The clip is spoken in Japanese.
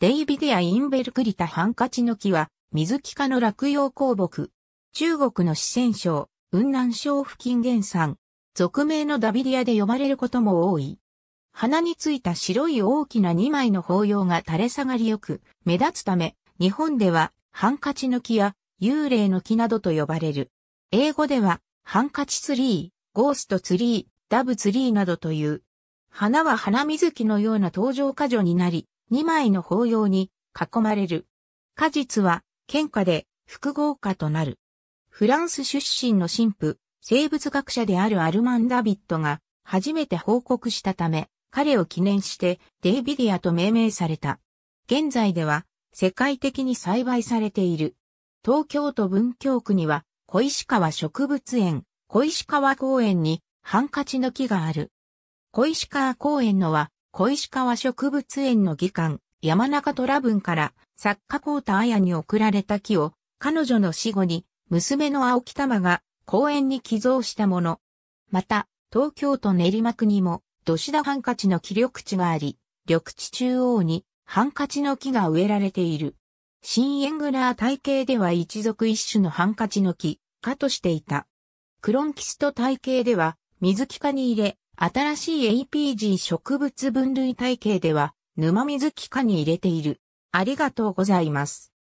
デイビディア・インベルクリタ・ハンカチの木は、水木科の落葉鉱木。中国の四川省、雲南省付近原産。俗名のダビディアで呼ばれることも多い。花についた白い大きな2枚の包擁が垂れ下がりよく、目立つため、日本では、ハンカチの木や、幽霊の木などと呼ばれる。英語では、ハンカチツリー、ゴーストツリー、ダブツリーなどという。花は花水木のような登場箇所になり、2枚の法要に囲まれる。果実は、喧嘩で複合化となる。フランス出身の神父、生物学者であるアルマン・ダビットが初めて報告したため、彼を記念してデイビディアと命名された。現在では世界的に栽培されている。東京都文京区には小石川植物園、小石川公園にハンカチの木がある。小石川公園のは小石川植物園の議官、山中虎文から作家コータ綾に贈られた木を、彼女の死後に娘の青木玉が公園に寄贈したもの。また、東京都練馬区にも、シダハンカチの木緑地があり、緑地中央にハンカチの木が植えられている。新エングラー体系では一族一種のハンカチの木、かとしていた。クロンキスト体系では水木化に入れ、新しい APG 植物分類体系では、沼水期間に入れている。ありがとうございます。